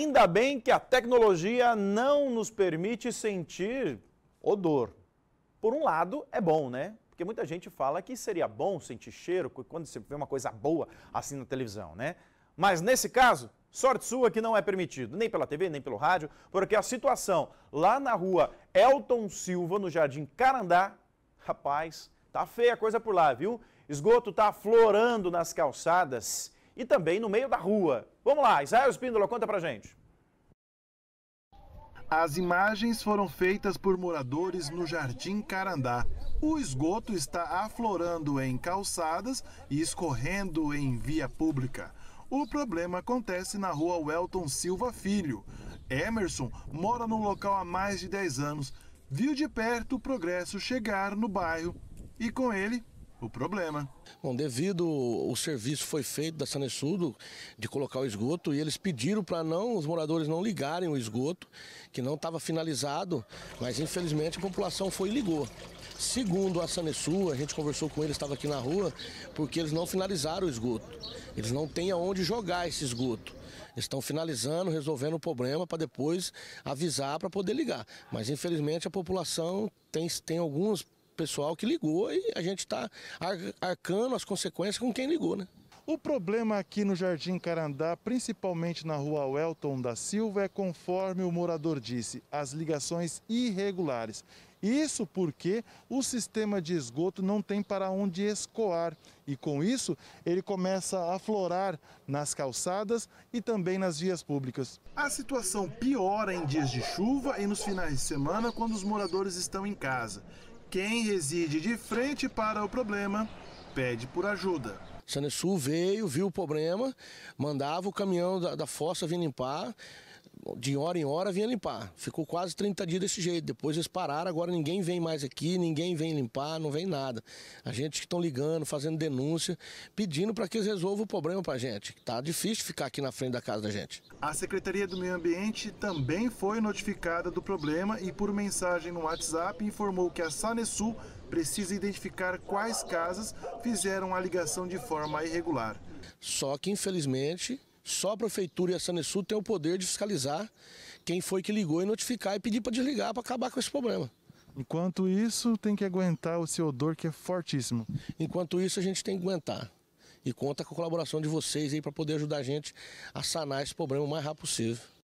Ainda bem que a tecnologia não nos permite sentir odor. Por um lado, é bom, né? Porque muita gente fala que seria bom sentir cheiro quando você vê uma coisa boa assim na televisão, né? Mas nesse caso, sorte sua que não é permitido, nem pela TV, nem pelo rádio, porque a situação lá na rua Elton Silva, no Jardim Carandá, rapaz, tá feia a coisa por lá, viu? Esgoto tá aflorando nas calçadas e também no meio da rua. Vamos lá, Israel Espíndola, conta pra gente. As imagens foram feitas por moradores no Jardim Carandá. O esgoto está aflorando em calçadas e escorrendo em via pública. O problema acontece na rua Welton Silva Filho. Emerson mora no local há mais de 10 anos. Viu de perto o progresso chegar no bairro e, com ele, o problema. Bom, devido o serviço foi feito da Sanesudo de colocar o esgoto e eles pediram para não os moradores não ligarem o esgoto, que não estava finalizado, mas infelizmente a população foi e ligou. Segundo a Sanesul, a gente conversou com eles, estava aqui na rua, porque eles não finalizaram o esgoto. Eles não têm aonde jogar esse esgoto. Eles estão finalizando, resolvendo o problema para depois avisar para poder ligar. Mas infelizmente a população tem, tem alguns pessoal que ligou e a gente está arcando as consequências com quem ligou, né? O problema aqui no Jardim Carandá, principalmente na rua Welton da Silva, é conforme o morador disse, as ligações irregulares. Isso porque o sistema de esgoto não tem para onde escoar e com isso ele começa a aflorar nas calçadas e também nas vias públicas. A situação piora em dias de chuva e nos finais de semana quando os moradores estão em casa. Quem reside de frente para o problema pede por ajuda. Sanesul veio, viu o problema, mandava o caminhão da, da vir limpar de hora em hora vinha limpar. Ficou quase 30 dias desse jeito. Depois eles pararam, agora ninguém vem mais aqui, ninguém vem limpar, não vem nada. A gente que estão ligando, fazendo denúncia, pedindo para que eles resolvam o problema para a gente. Tá difícil ficar aqui na frente da casa da gente. A Secretaria do Meio Ambiente também foi notificada do problema e por mensagem no WhatsApp informou que a Sanesu precisa identificar quais casas fizeram a ligação de forma irregular. Só que infelizmente só a prefeitura e a Sanesul têm o poder de fiscalizar quem foi que ligou e notificar e pedir para desligar para acabar com esse problema. Enquanto isso, tem que aguentar o seu odor que é fortíssimo. Enquanto isso, a gente tem que aguentar. E conta com a colaboração de vocês aí para poder ajudar a gente a sanar esse problema o mais rápido possível.